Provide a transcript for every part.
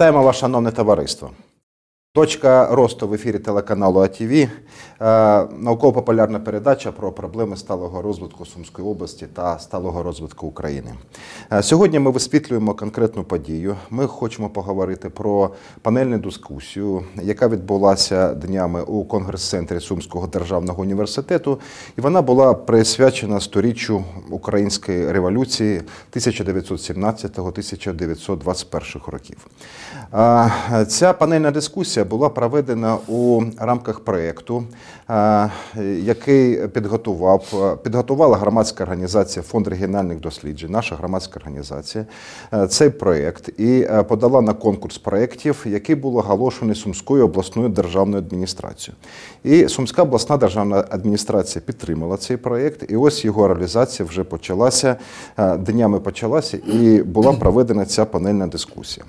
Вітаємо вас, шановне товариство. Точка росту в ефірі телеканалу АТВ. Е, науково-популярна передача про проблеми сталого розвитку Сумської області та сталого розвитку України. Е, сьогодні ми висвітлюємо конкретну подію. Ми хочемо поговорити про панельну дискусію, яка відбулася днями у конгрес-центрі Сумського державного університету, і вона була присвячена сторіччю української революції 1917-1921 років. Е, ця панельна дискусія конференція була проведена у рамках проєкту, е, який підготував е, підготувала громадська організація Фонд регіональних досліджень, наша громадська організація. Е, цей проєкт і подала на конкурс проєктів, який був оголошений Сумською обласною державною адміністрацією. І Сумська обласна державна адміністрація підтримала цей проєкт, і ось його реалізація вже почалася днями почалася і була проведена ця панельна дискусія.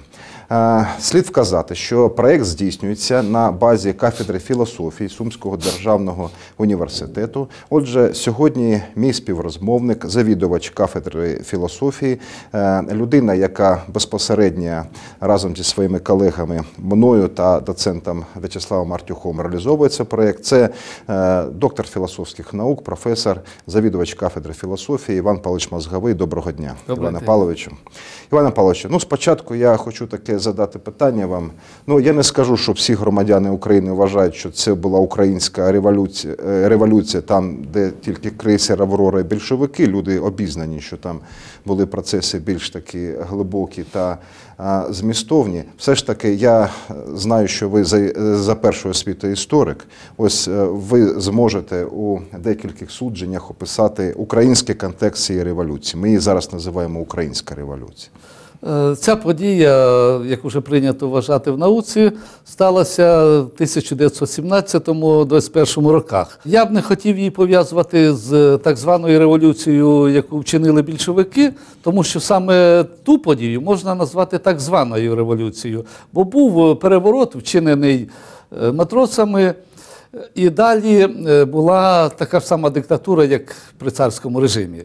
Е, слід вказати, що проєкт здійснюється на базі кафедри філософії Сумського державного університету. Отже, сьогодні мій співрозмовник, завідувач кафедри філософії, е, людина, яка безпосередньо разом зі своїми колегами мною та доцентом В'ячеславом Артюхом реалізовує цей проект. Це е, доктор філософських наук, професор, завідувач кафедри філософії Іван Павлович Мозговий. Доброго дня, Доброго Івана Павловичу. Івана Павловичу, ну спочатку я хочу таке задати питання вам. Ну я не скажу, що всі громадяни України вважають, що це була українська революція, е, революція там, де тільки крейсер Аврора і більшовики. Люди обізнані, що там були процеси більш такі глибокі та змістовні. Все ж таки, я знаю, що ви за, за першою освітою історик. Ось е, ви зможете у декільких судженнях описати український контекст цієї революції. Ми її зараз називаємо Українська революція. Е, ця подія, як вже прийнято вважати в науці, сталася в 1917-21 роках. Я б не хотів її пов'язувати з е, так званою революцією, яку вчинили більшовики, тому що саме ту подію можна назвати так званою революцією, бо був е, переворот, вчинений матросами. І далі була така ж сама диктатура, як при царському режимі.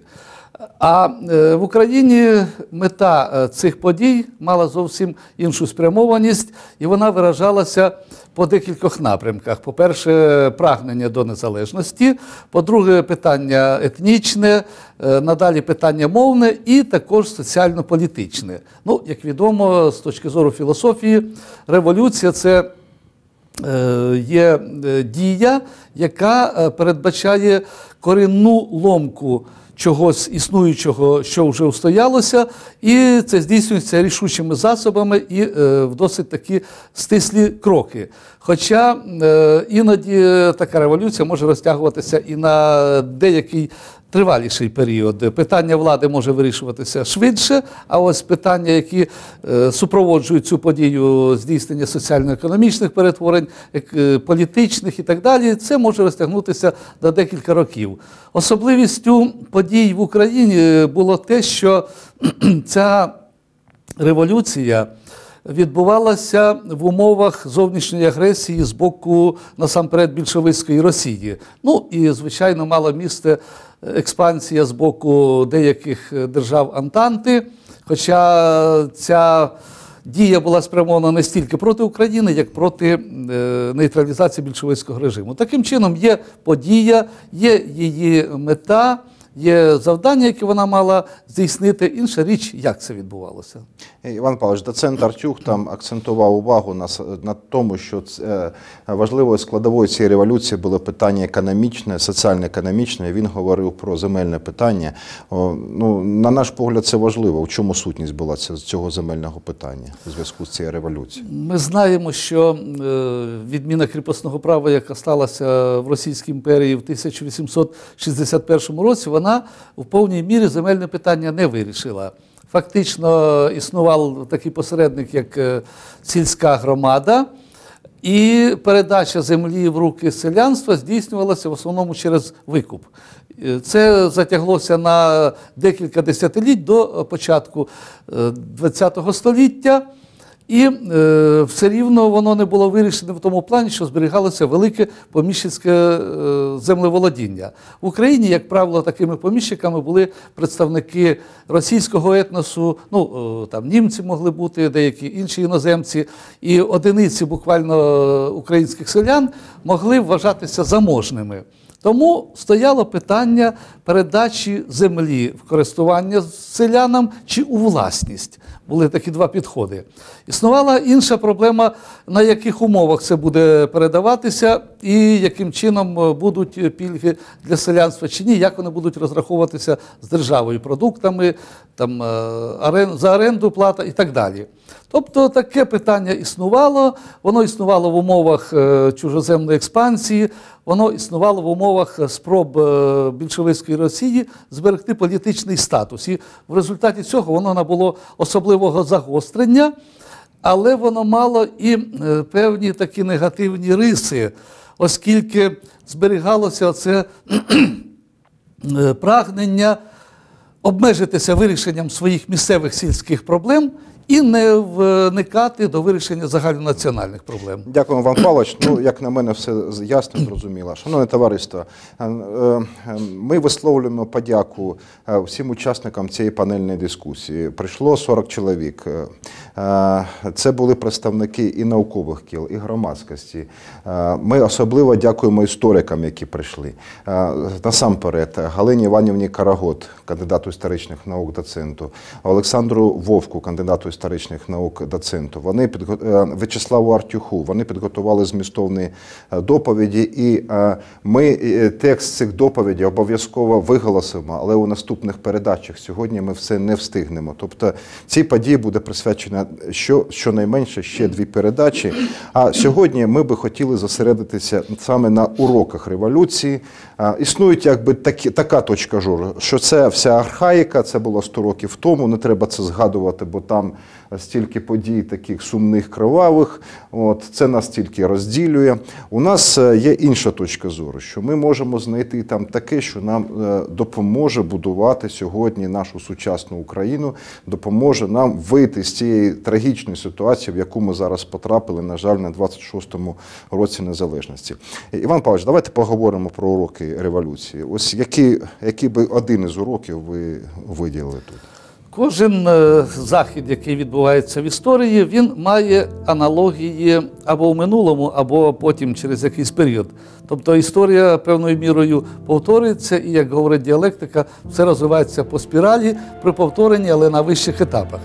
А е, в Україні мета е, цих подій мала зовсім іншу спрямованість, і вона виражалася по декількох напрямках: по-перше, прагнення до незалежності, по-друге, питання етнічне, е, надалі питання мовне і також соціально-політичне. Ну, як відомо, з точки зору філософії, революція це. Є дія, яка передбачає корінну ломку чогось існуючого, що вже устоялося, і це здійснюється рішучими засобами і е, в досить такі стислі кроки. Хоча е, іноді така революція може розтягуватися і на деякий триваліший період. Питання влади може вирішуватися швидше, а ось питання, які е, супроводжують цю подію здійснення соціально-економічних перетворень, е, політичних і так далі, це може розтягнутися на декілька років. Особливістю подій в Україні було те, що ця революція. Відбувалася в умовах зовнішньої агресії з боку насамперед більшовицької Росії. Ну і звичайно мало місце експансія з боку деяких е, держав Антанти. Хоча ця дія була спрямована не стільки проти України, як проти е, нейтралізації більшовицького режиму. Таким чином, є подія, є її мета є завдання, які вона мала здійснити. Інша річ, як це відбувалося. Е, Іван Павлович, доцент Артюх там акцентував увагу на, на тому, що це, важливою складовою цієї революції було питання економічне, соціально-економічне. Він говорив про земельне питання. О, ну, На наш погляд, це важливо. В чому сутність була цього земельного питання у зв'язку з цією революцією? Ми знаємо, що е, відміна кріпосного права, яка сталася в Російській імперії в 1861 році, вона вона в повній мірі земельне питання не вирішила. Фактично існував такий посередник, як е, сільська громада, і передача землі в руки селянства здійснювалася в основному через викуп. Е, це затяглося на декілька десятиліть до е, початку ХХ століття. І е, все рівно воно не було вирішене в тому плані, що зберігалося велике поміщицьке е, землеволодіння. В Україні, як правило, такими поміщиками були представники російського етносу, ну е, там німці могли бути, деякі інші іноземці, і одиниці буквально е, українських селян могли вважатися заможними. Тому стояло питання передачі землі в користування селянам чи у власність. Були такі два підходи. Існувала інша проблема, на яких умовах це буде передаватися, і яким чином е, будуть пільги для селянства чи ні, як вони будуть розраховуватися з державою продуктами, там, е, за оренду плата і так далі. Тобто таке питання існувало, воно існувало в умовах е, чужоземної експансії, воно існувало в умовах спроб більшовицької Росії зберегти політичний статус. І в результаті цього воно набуло особливо можливого загострення, але воно мало і е, певні такі негативні риси, оскільки зберігалося це е, прагнення обмежитися вирішенням своїх місцевих сільських проблем і не вникати до вирішення загальнонаціональних проблем. Дякую вам, Павлович. Ну, як на мене, все ясно зрозуміло. Шановне товариство, е, е, ми висловлюємо подяку е, всім учасникам цієї панельної дискусії. Прийшло 40 чоловік. Це були представники і наукових кіл, і громадськості. Ми особливо дякуємо історикам, які прийшли. Насамперед, Галині Іванівні Карагот, кандидату історичних наук, доценту, Олександру Вовку, кандидату історичних історичних наук доценту. Вони підго... Е, Вячеславу Артюху. Вони підготували змістовні е, доповіді, і е, ми текст цих доповідей обов'язково виголосимо, але у наступних передачах сьогодні ми все не встигнемо. Тобто цій події буде присвячена що, щонайменше ще дві передачі. А сьогодні ми би хотіли зосередитися саме на уроках революції. Існують, якби такі така точка жору, що це вся архаїка, це було 100 років тому. Не треба це згадувати, бо там стільки подій, таких сумних, кривавих. От це нас тільки розділює. У нас е, є інша точка зору, що ми можемо знайти там таке, що нам е, допоможе будувати сьогодні нашу сучасну Україну, допоможе нам вийти з цієї трагічної ситуації, в яку ми зараз потрапили, на жаль, на 26-му році незалежності. Іван Павлович, давайте поговоримо про уроки революції. Ось які, які би один із уроків ви виділили тут. Кожен е, захід, який відбувається в історії, він має аналогії або в минулому, або потім через якийсь період. Тобто історія певною мірою повторюється, і, як говорить діалектика, все розвивається по спіралі при повторенні, але на вищих етапах.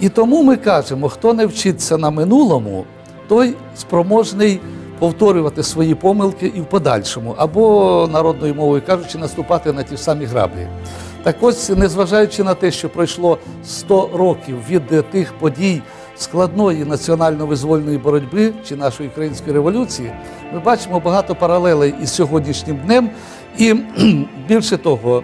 І тому ми кажемо, хто не вчиться на минулому, той спроможний повторювати свої помилки і в подальшому, або народною мовою кажучи, наступати на ті ж самі граблі. Так ось, незважаючи на те, що пройшло 100 років від е, тих подій складної національно-визвольної боротьби чи нашої української революції, ми бачимо багато паралелей із сьогоднішнім днем. І більше того,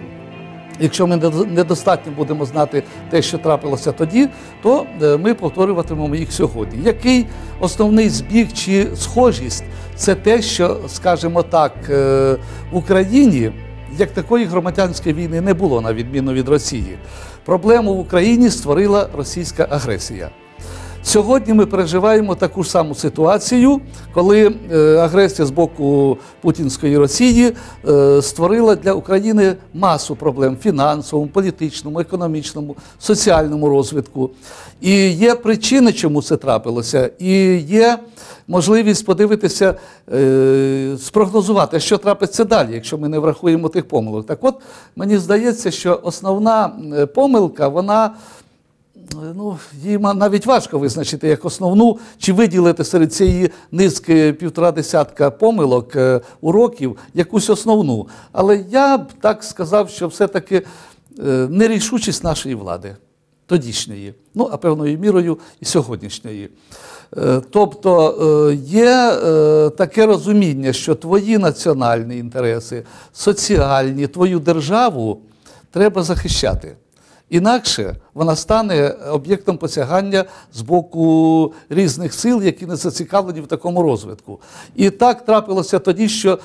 якщо ми недостатньо будемо знати те, що трапилося тоді, то е, ми повторюватимемо їх сьогодні. Який основний збіг чи схожість це те, що, скажімо так, е, в Україні як такої громадянської війни не було на відміну від Росії. Проблему в Україні створила російська агресія. Сьогодні ми переживаємо таку ж саму ситуацію, коли е, агресія з боку Путінської Росії е, створила для України масу проблем фінансовому, політичному, економічному, соціальному розвитку. І є причини, чому це трапилося, і є можливість подивитися, е, спрогнозувати, що трапиться далі, якщо ми не врахуємо тих помилок. Так, от мені здається, що основна помилка вона ну, її навіть важко визначити як основну, чи виділити серед цієї низки півтора десятка помилок, е, уроків якусь основну. Але я б так сказав, що все-таки е, нерішучість нашої влади, тодішньої, ну, а певною мірою і сьогоднішньої. Е, тобто є таке розуміння, що твої національні інтереси, соціальні, твою державу треба захищати. Інакше вона стане об'єктом посягання з боку різних сил, які не зацікавлені в такому розвитку. І так трапилося тоді, що е,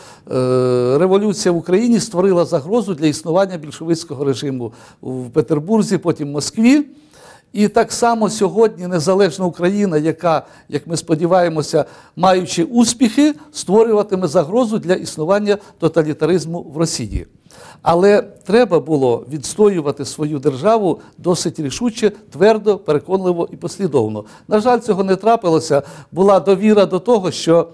революція в Україні створила загрозу для існування більшовицького режиму в Петербурзі, потім в Москві. І так само сьогодні незалежна Україна, яка, як ми сподіваємося, маючи успіхи, створюватиме загрозу для існування тоталітаризму в Росії. Але треба було відстоювати свою державу досить рішуче, твердо, переконливо і послідовно. На жаль, цього не трапилося. Була довіра до того, що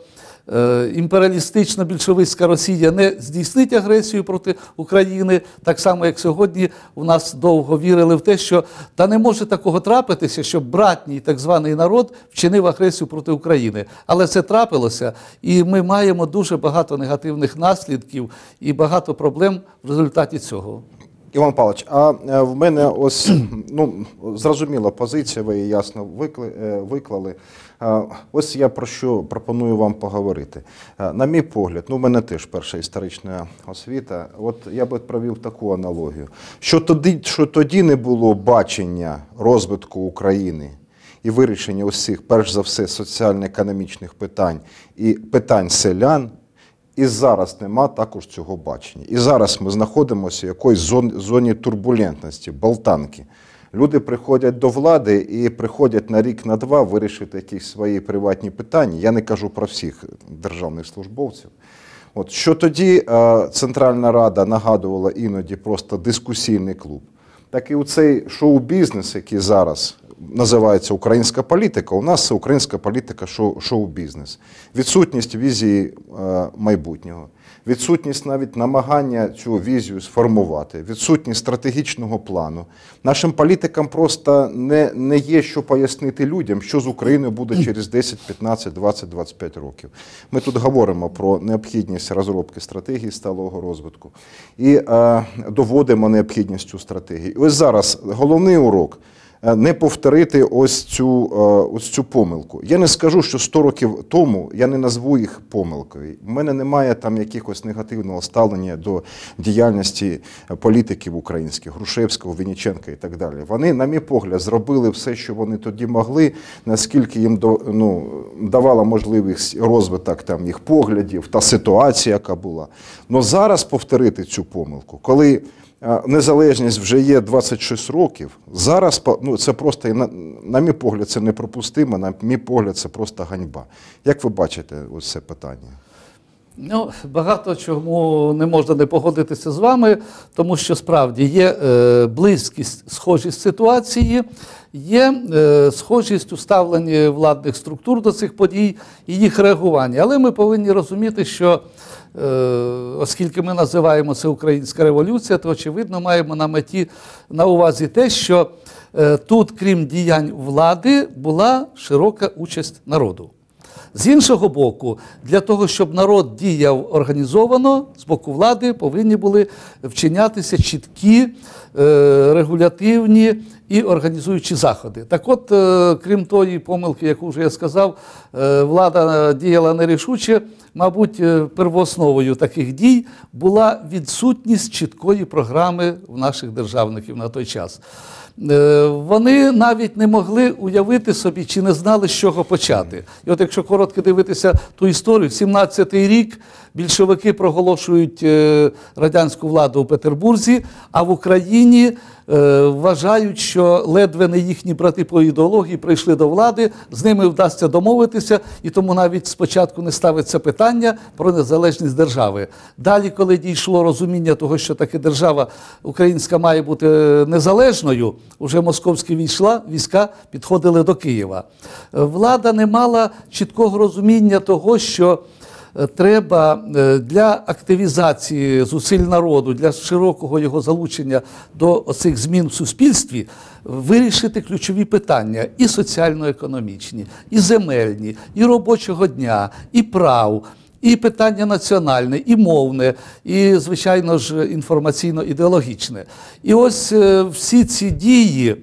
Е, імперіалістична більшовицька Росія не здійснить агресію проти України, так само, як сьогодні В нас довго вірили в те, що та не може такого трапитися, щоб братній так званий народ вчинив агресію проти України. Але це трапилося, і ми маємо дуже багато негативних наслідків і багато проблем в результаті цього. Іван Павлович, а е, в мене ось ну зрозуміла позиція, ви її ясно викли, е, виклали. Ось я про що пропоную вам поговорити. На мій погляд, ну в мене теж перша історична освіта. От я би провів таку аналогію, що тоді, що тоді не було бачення розвитку України. І вирішення усіх, перш за все, соціально-економічних питань і питань селян, і зараз нема також цього бачення. І зараз ми знаходимося в якоїсь зоні турбулентності, болтанки. Люди приходять до влади і приходять на рік на два вирішити якісь свої приватні питання. Я не кажу про всіх державних службовців. От що тоді е, Центральна Рада нагадувала іноді просто дискусійний клуб, так і у цей шоу-бізнес, який зараз називається українська політика, у нас це українська політика, шоу-бізнес, відсутність візії е, майбутнього відсутність навіть намагання цю візію сформувати, відсутність стратегічного плану. Нашим політикам просто не не є що пояснити людям, що з Україною буде через 10, 15, 20, 25 років. Ми тут говоримо про необхідність розробки стратегії сталого розвитку і е, доводимо необхідність цю стратегії. ось зараз головний урок. Е, не повторити ось цю е, ось цю помилку. Я не скажу, що 100 років тому я не назву їх помилкою. У мене немає там якихось негативного ставлення до діяльності е, політиків українських, Грушевського, Вініченка і так далі. Вони, на мій погляд, зробили все, що вони тоді могли, наскільки їм до ну давала можливість розвиток там їх поглядів та ситуація, яка була. Но зараз повторити цю помилку, коли незалежність вже є 26 років. Зараз ну, це просто, на мій погляд, це непропустимо, на мій погляд, це просто ганьба. Як ви бачите ось це питання? Ну, Багато чому не можна не погодитися з вами, тому що справді є е, близькість, схожість ситуації, є е, схожість у ставленні владних структур до цих подій і їх реагування. Але ми повинні розуміти, що е, оскільки ми називаємо це Українська революція, то очевидно маємо на меті на увазі те, що тут, крім діянь влади, була широка участь народу. З іншого боку, для того, щоб народ діяв організовано, з боку влади повинні були вчинятися чіткі е, регулятивні і організуючі заходи. Так от, е, крім тої помилки, яку вже я сказав, е, влада діяла нерішуче мабуть, е, первоосновою таких дій була відсутність чіткої програми в наших державників на той час. Е, вони навіть не могли уявити собі чи не знали, з чого почати. І от, якщо коротко дивитися ту історію, 17-й рік більшовики проголошують е, радянську владу у Петербурзі, а в Україні вважають, що ледве не їхні брати по ідеології прийшли до влади, з ними вдасться домовитися, і тому навіть спочатку не ставиться питання питання про незалежність держави. Далі, коли дійшло розуміння того, що таки держава українська має бути е, незалежною, уже московські війшла, війська підходили до Києва. Е, влада не мала чіткого розуміння того, що треба е, для активізації зусиль народу, для широкого його залучення до цих змін в суспільстві вирішити ключові питання: і соціально-економічні, і земельні, і робочого дня, і прав. І питання національне, і мовне, і, звичайно ж, інформаційно-ідеологічне. І ось е, всі ці дії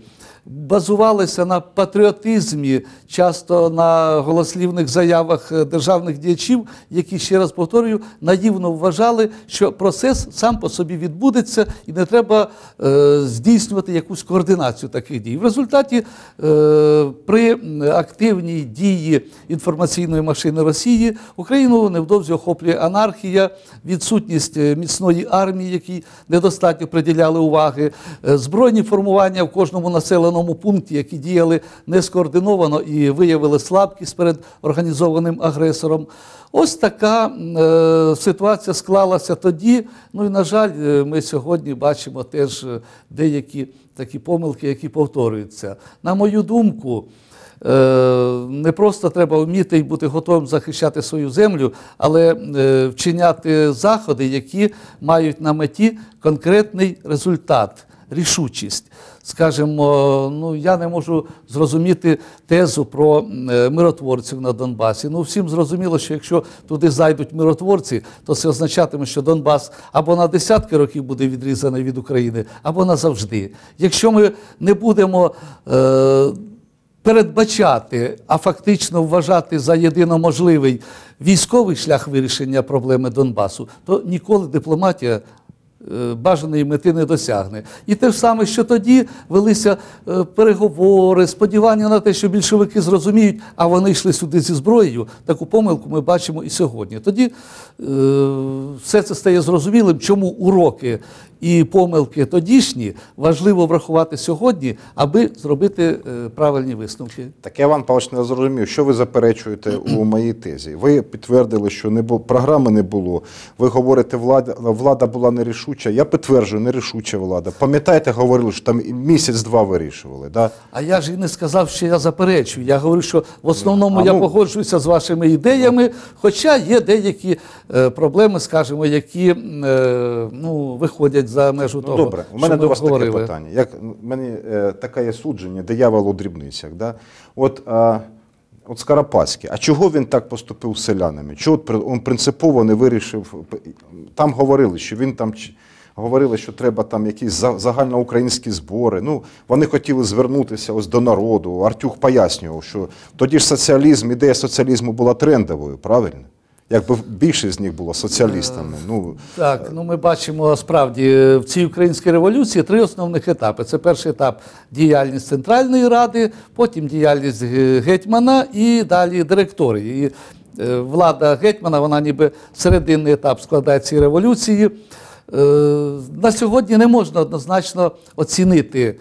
базувалися на патріотизмі, часто на голослівних заявах е, державних діячів, які ще раз повторюю, наївно вважали, що процес сам по собі відбудеться, і не треба е, здійснювати якусь координацію таких дій. В результаті е, при активній дії інформаційної машини Росії Україну невдовзі охоплює анархія, відсутність е, міцної армії, якій недостатньо приділяли уваги, е, збройні формування в кожному населеному населеному пункті, які діяли нескоординовано і виявили слабкість перед організованим агресором. Ось така е, ситуація склалася тоді. Ну і, на жаль, е, ми сьогодні бачимо теж е, деякі такі помилки, які повторюються. На мою думку, е, не просто треба вміти і бути готовим захищати свою землю, але вчиняти заходи, які мають на меті конкретний результат рішучість. Скажімо, ну я не можу зрозуміти тезу про е, миротворців на Донбасі. Ну всім зрозуміло, що якщо туди зайдуть миротворці, то це означатиме, що Донбас або на десятки років буде відрізаний від України, або назавжди. Якщо ми не будемо. Е Передбачати, а фактично вважати за єдиноможливий військовий шлях вирішення проблеми Донбасу, то ніколи дипломатія Е, бажаної мети не досягне. І те ж саме, що тоді велися е, переговори, сподівання на те, що більшовики зрозуміють, а вони йшли сюди зі зброєю. Таку помилку ми бачимо і сьогодні. Тоді е, все це стає зрозумілим, чому уроки і помилки тодішні важливо врахувати сьогодні, аби зробити е, правильні висновки. Так я вам Павлович, не зрозумів, що ви заперечуєте у моїй тезі. Ви підтвердили, що не було програми не було. Ви говорите, влада була нерішуча. Я підтверджую, нерішуча влада. Пам'ятаєте, говорили, що там місяць-два вирішували. Да? А я ж і не сказав, що я заперечую. Я говорю, що в основному я ну. погоджуюся з вашими ідеями, хоча є деякі е, проблеми, скажімо, які е, ну, виходять за межу ну, того. добре, у мене до вас говорили. таке питання. Як мене е, таке є судження, диявол у дрібницях. Да? От е, от Скарапаський, а чого він так поступив з селянами? Чого він принципово не вирішив? Там говорили, що він там. Говорили, що треба там якісь загальноукраїнські збори. Ну, вони хотіли звернутися ось до народу. Артюх пояснював, що тоді ж соціалізм, ідея соціалізму була трендовою, правильно? якби більшість з них було соціалістами. Е, ну так, ну ми бачимо справді в цій українській революції три основних етапи: це перший етап діяльність Центральної ради, потім діяльність гетьмана і далі директорії. І е, влада гетьмана, вона ніби серединний етап складає цієї революції. Е, на сьогодні не можна однозначно оцінити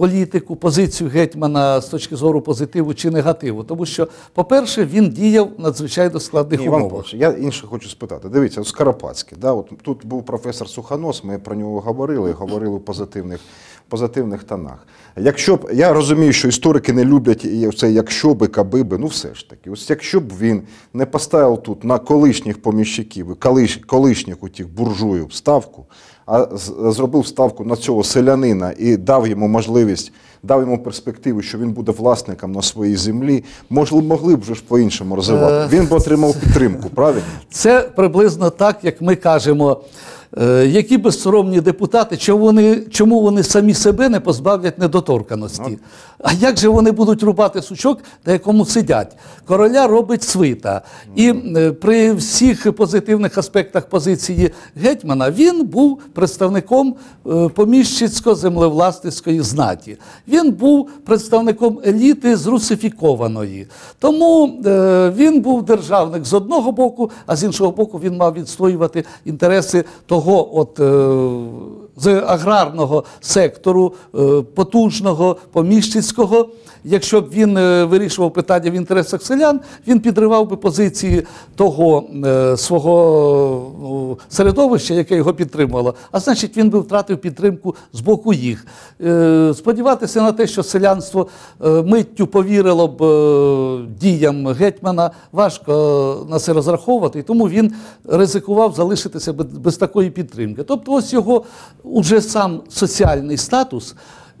політику, позицію гетьмана з точки зору позитиву чи негативу, тому що, по-перше, він діяв надзвичайно складних Ні, умовах. Я інше хочу спитати. Дивіться, Скарапацький, да, от тут був професор Суханос, ми про нього говорили, говорили в позитивних позитивних тонах. Якщо б я розумію, що історики не люблять це, якщо би каби би, ну все ж таки, ось якщо б він не поставив тут на колишніх поміщиків, колиш, колишніх у тих буржую ставку а зробив ставку на цього селянина і дав йому можливість, дав йому перспективу, що він буде власником на своїй землі, можливо, могли б вже ж по-іншому розвивати. Е, він б отримав підтримку. Правильно, це приблизно так, як ми кажемо. Е, які безсоромні депутати, чому вони чому вони самі себе не позбавлять недоторканості? Ну. А як же вони будуть рубати сучок, на якому сидять? Короля робить свита. І ну. е, при всіх позитивних аспектах позиції гетьмана він був представником е, поміщицько-землевласницької знаті. Він був представником еліти зрусифікованої. Тому він був державник з одного боку, а з іншого боку, він мав відстоювати інтереси того того от, е, з аграрного сектору е, потужного поміщицького, якщо б він е, вирішував питання в інтересах селян, він підривав би позиції того е, свого ну, середовища, яке його підтримувало. А значить, він би втратив підтримку з боку їх. Е, сподіватися на те, що селянство миттю повірило б діям гетьмана, важко на це розраховувати, і тому він ризикував залишитися без такої підтримки. Тобто, ось його уже сам соціальний статус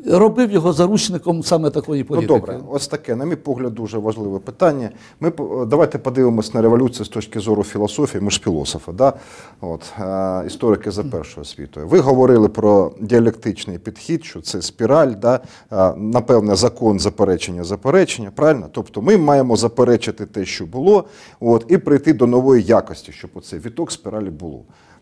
робив його заручником саме такої ну, політики. Ну добре, ось таке, на мій погляд, дуже важливе питання. Ми давайте подивимось на революцію з точки зору філософії, ми ж філософи, да? От, е, історики за першою світою. Ви говорили про діалектичний підхід, що це спіраль, да? Е, напевне, закон заперечення заперечення. Правильно? Тобто ми маємо заперечити те, що було, от, і прийти до нової якості, щоб оцей віток спіралі було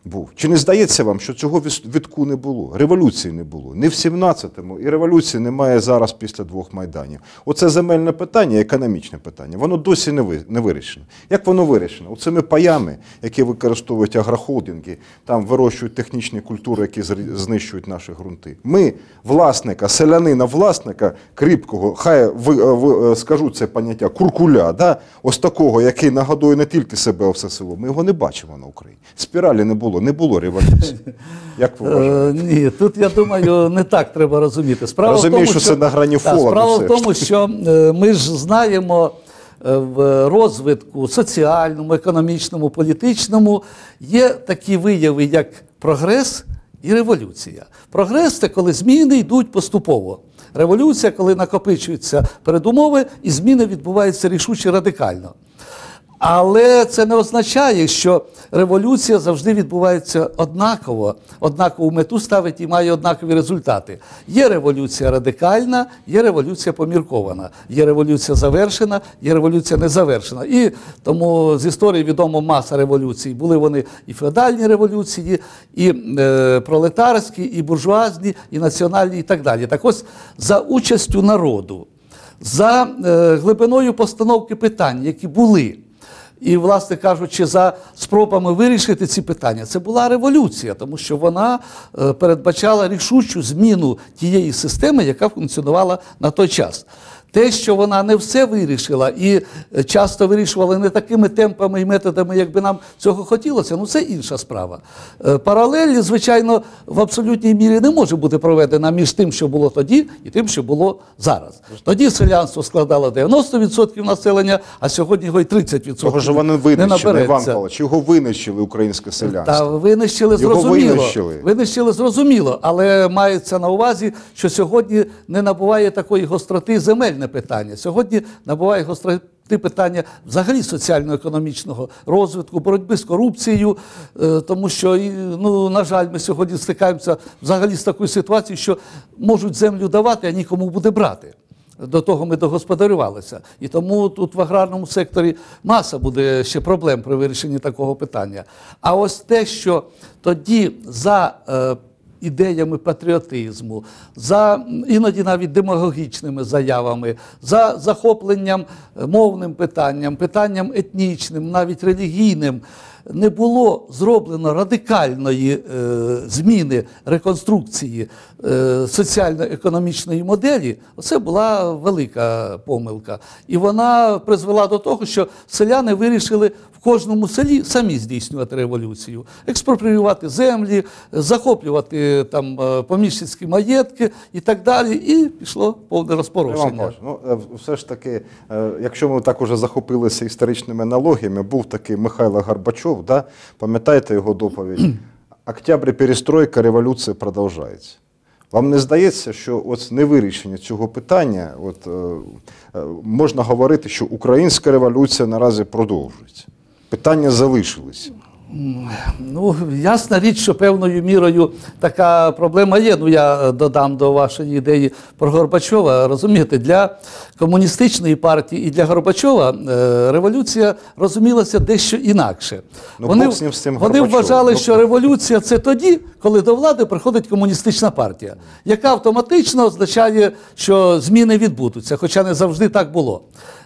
був. Чи не здається вам, що цього відку не було? Революції не було. Не в 17-му. І революції немає зараз після двох майданів. Оце земельне питання, економічне питання. Воно досі не вирішено. Як воно вирішено? Оцими паями, які використовують агрохолдинги, там вирощують технічні культури, які знищують наші ґрунти. Ми власника, селянина власника кріпкого, хай ви, е, ви е, скажу це поняття куркуля, да? ось такого, який нагадує не тільки себе а все село. Ми його не бачимо на Україні. Спіралі не було було, не було революції. Як ви е, Ні, тут я думаю, не так треба розуміти. Справа Розумію, тому, що це на грані фола. Справа в тому, що е, ми ж знаємо. Е, в розвитку соціальному, економічному, політичному є такі вияви, як прогрес і революція. Прогрес це коли зміни йдуть поступово. Революція, коли накопичуються передумови, і зміни відбуваються рішуче радикально. Але це не означає, що революція завжди відбувається однаково, однакову мету ставить і має однакові результати. Є революція радикальна, є революція поміркована, є революція завершена, є революція незавершена. І тому з історії відомо маса революцій. Були вони і феодальні революції, і е, пролетарські, і буржуазні, і національні, і так далі. Так ось за участю народу, за е, глибиною постановки питань, які були і, власне кажучи, за спробами вирішити ці питання, це була революція, тому що вона е, передбачала рішучу зміну тієї системи, яка функціонувала на той час. Те, що вона не все вирішила і е, часто вирішувала не такими темпами і методами, як би нам цього хотілося, ну це інша справа. Е, Паралелі, звичайно, в абсолютній мірі не може бути проведена між тим, що було тоді, і тим, що було зараз. Тоді селянство складало 90% населення, а сьогодні його й 30%. Того ж вони винищили, Іван Павлович, його винищили українське селянство. Та винищили зрозуміло. винищили зрозуміло, але мається на увазі, що сьогодні не набуває такої гостроти земель соціальне питання. Сьогодні набуває гостроти питання взагалі соціально-економічного розвитку, боротьби з корупцією, е, тому що ну на жаль, ми сьогодні стикаємося взагалі з такою ситуацією, що можуть землю давати, а нікому буде брати. До того ми догосподарювалися. І тому тут в аграрному секторі маса буде ще проблем при вирішенні такого питання. А ось те, що тоді за е, ідеями патріотизму, за іноді навіть демагогічними заявами, за захопленням мовним питанням, питанням етнічним, навіть релігійним не було зроблено радикальної е, зміни реконструкції е, соціально-економічної моделі, це була велика помилка. І вона призвела до того, що селяни вирішили в кожному селі самі здійснювати революцію, експропріювати землі, захоплювати там е, поміщицькі маєтки і так далі. І пішло повне розпорошення. Ну, все ж таки, якщо ми так уже захопилися історичними аналогіями, був такий Михайло Горбачов, Горбачов, да? пам'ятаєте його доповідь? Октябрь перестройка, революція продовжається. Вам не здається, що от невирішення цього питання, от, е, е, можна говорити, що українська революція наразі продовжується. Питання залишилися. Ну, ясна річ, що певною мірою така проблема є. Ну, я додам до вашої ідеї про Горбачова. Розумієте, для комуністичної партії і для Горбачова е, революція розумілася дещо інакше. Ну, вони з ним, з цим вони вважали, ну, що революція це тоді, коли до влади приходить комуністична партія, яка автоматично означає, що зміни відбудуться, хоча не завжди так було.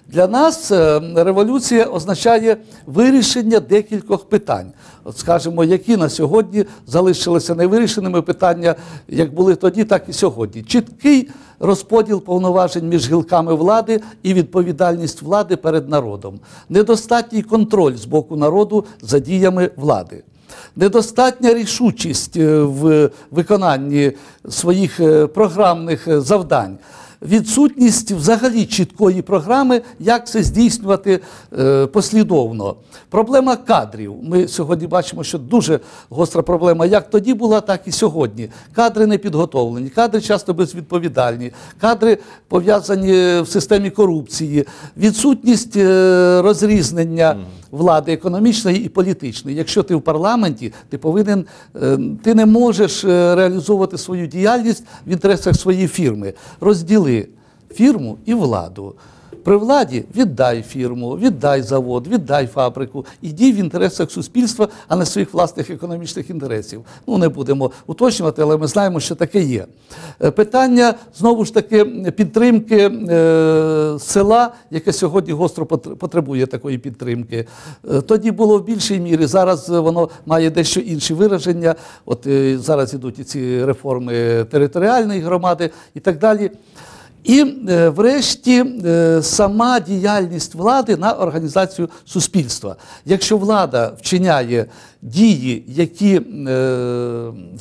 Для нас е, революція означає вирішення декількох питань. От скажімо, які на сьогодні залишилися невирішеними питання, як були тоді, так і сьогодні. Чіткий розподіл повноважень між гілками влади і відповідальність влади перед народом, недостатній контроль з боку народу за діями влади. Недостатня рішучість е, в виконанні своїх е, програмних завдань, відсутність взагалі чіткої програми, як це здійснювати е, послідовно. Проблема кадрів. Ми сьогодні бачимо, що дуже гостра проблема як тоді була, так і сьогодні. Кадри не підготовлені, кадри часто безвідповідальні, кадри пов'язані в системі корупції, відсутність е, розрізнення влади економічної і політичної. Якщо ти в парламенті, ти повинен, е, ти не можеш е, реалізовувати свою діяльність в інтересах своєї фірми. Розділи фірму і владу. При владі віддай фірму, віддай завод, віддай фабрику, і в інтересах суспільства, а не своїх власних економічних інтересів. Ну не будемо уточнювати, але ми знаємо, що таке є. Е, питання знову ж таки підтримки е, села, яке сьогодні гостро потребує такої підтримки. Е, тоді було в більшій мірі. Зараз воно має дещо інші вираження. От е, зараз ідуть і ці реформи територіальної громади і так далі. І, е, врешті, е, сама діяльність влади на організацію суспільства. Якщо влада вчиняє дії, які е,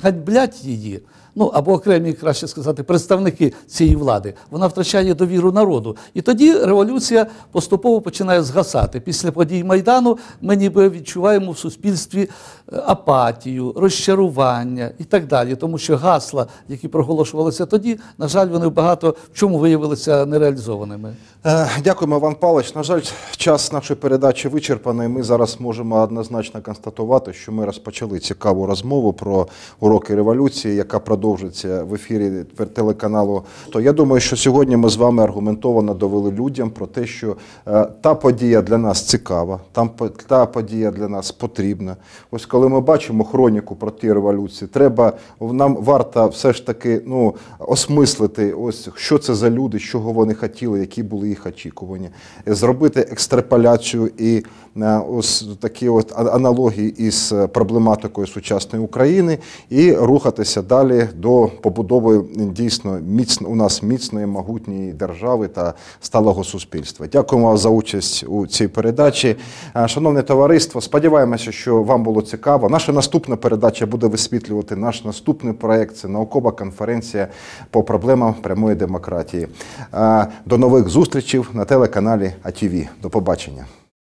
ганьблять її, ну або окремі, краще сказати, представники цієї влади, вона втрачає довіру народу. І тоді революція поступово починає згасати. Після подій Майдану ми ніби відчуваємо в суспільстві е, апатію, розчарування і так далі, тому що гасла, які проголошувалися тоді, на жаль, вони багато в чому виявилися нереалізованими. Е, дякуємо, Іван Павлович. На жаль, час нашої передачі вичерпаний. Ми зараз можемо однозначно констатувати, що ми розпочали цікаву розмову про уроки революції, яка продовжується продовжиться в ефірі телеканалу. То я думаю, що сьогодні ми з вами аргументовано довели людям про те, що е, та подія для нас цікава, там та подія для нас потрібна. Ось коли ми бачимо хроніку про ті революції, треба нам варто все ж таки ну осмислити, ось що це за люди, чого вони хотіли, які були їх очікування, е, зробити екстраполяцію і е, ось такі от аналогії із проблематикою сучасної України і рухатися далі до побудови дійсно міцно у нас міцної, могутньої держави та сталого суспільства. Дякуємо вам за участь у цій передачі. Е, шановне товариство, сподіваємося, що вам було цікаво. Наша наступна передача буде висвітлювати наш наступний проект. Це наукова конференція по проблемам прямої демократії. Е, до нових зустрічей на телеканалі АТВ. До побачення.